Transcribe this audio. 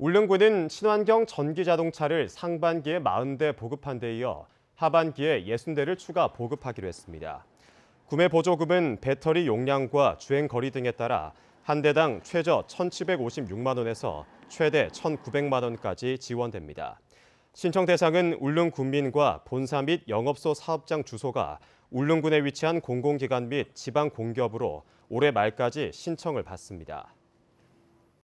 울릉군은 친환경 전기자동차를 상반기에 40대 보급한 데 이어 하반기에 60대를 추가 보급하기로 했습니다. 구매 보조금은 배터리 용량과 주행 거리 등에 따라 한 대당 최저 1,756만 원에서 최대 1,900만 원까지 지원됩니다. 신청 대상은 울릉 군민과 본사 및 영업소 사업장 주소가 울릉군에 위치한 공공기관 및 지방 공기업으로 올해 말까지 신청을 받습니다.